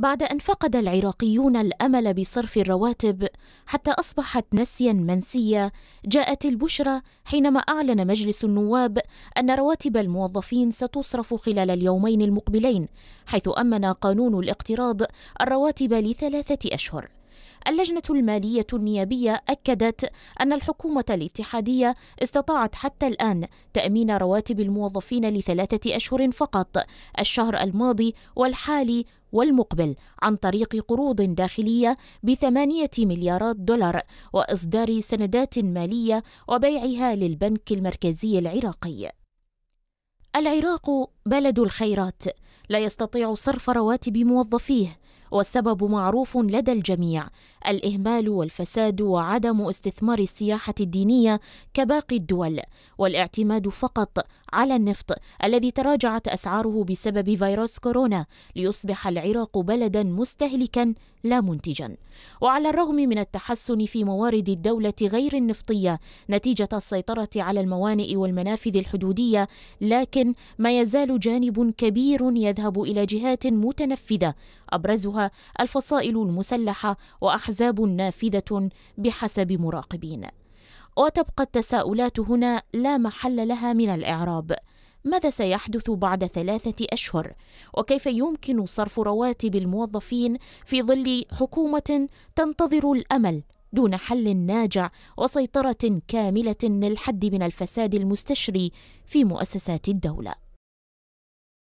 بعد أن فقد العراقيون الأمل بصرف الرواتب حتى أصبحت نسيا منسية جاءت البشرى حينما أعلن مجلس النواب أن رواتب الموظفين ستصرف خلال اليومين المقبلين حيث أمن قانون الاقتراض الرواتب لثلاثة أشهر اللجنة المالية النيابية أكدت أن الحكومة الاتحادية استطاعت حتى الآن تأمين رواتب الموظفين لثلاثة أشهر فقط الشهر الماضي والحالي والمقبل عن طريق قروض داخلية بثمانية مليارات دولار وإصدار سندات مالية وبيعها للبنك المركزي العراقي. العراق بلد الخيرات، لا يستطيع صرف رواتب موظفيه والسبب معروف لدى الجميع الاهمال والفساد وعدم استثمار السياحه الدينيه كباقي الدول والاعتماد فقط على النفط الذي تراجعت اسعاره بسبب فيروس كورونا ليصبح العراق بلدا مستهلكا لا منتجا وعلى الرغم من التحسن في موارد الدوله غير النفطيه نتيجه السيطره على الموانئ والمنافذ الحدوديه لكن ما يزال جانب كبير يذهب الى جهات متنفذه ابرزها تمثلها الفصائل المسلحه واحزاب نافذه بحسب مراقبين وتبقى التساؤلات هنا لا محل لها من الاعراب ماذا سيحدث بعد ثلاثه اشهر وكيف يمكن صرف رواتب الموظفين في ظل حكومه تنتظر الامل دون حل ناجع وسيطره كامله للحد من الفساد المستشري في مؤسسات الدوله